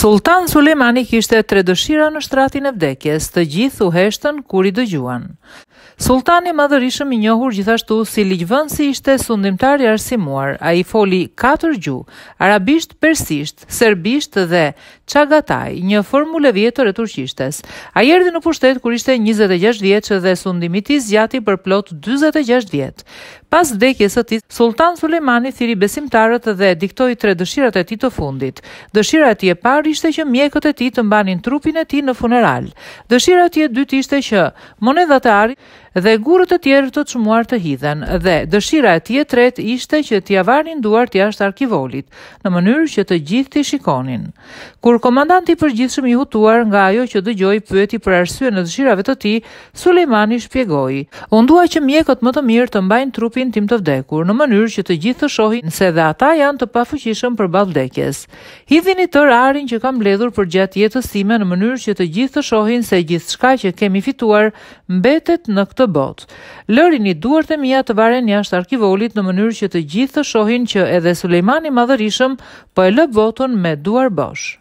Sultan Sulemani kishte tre dëshira në shtratin e vdekjes, të gjithë u heshtën kur i dëgjuan. Sultani i madhër ishëm i njohur gjithashtu si ligjëvën si ishte sundimtar i arsimuar, a i foli 4 gju, arabisht, persisht, serbisht dhe qagataj, një formule vjetër e turqishtes. A i erdi në pushtet kur ishte 26 vjetë dhe sundimitis gjati për plot 26 vjetë. Pas vdekjes së tij, Sultan Sulejmani thiri besimtarët dhe diktoi tre dëshirat e tij të fundit. Dëshira e tij e parë ishte që mjekët e tij të mbanin trupin e tij në funeral. Dëshira e tij e dytë ishte që monedhat e ari dhe gurët e tjerë të çmuar të hidhen dhe dëshira e tij e tretë ishte që t'i avarnin duart jashtë arkivolit në mënyrë që të gjithë t'i shikonin. Kur komandanti i përgjithshëm i hutuar nga ajo që dëgjoi pyeti për arsyeën e dëshirave të tij, Sulejmani shpjegoi: "Unë dua që mjekët më të mirë të mbajnë trupin shtëpin tim të vdekur, në mënyrë që të gjithë të shohin se dhe ata janë të pafuqishëm për balë vdekjes. Hidhini të rarin që kam ledhur për gjatë jetës time në mënyrë që të gjithë të shohin se gjithë shka që kemi fituar mbetet në këtë botë. Lërin i duart e mija të varen jashtë arkivolit në mënyrë që të gjithë të shohin që edhe Sulejmani madhërishëm për po e lëbë votën me duar boshë.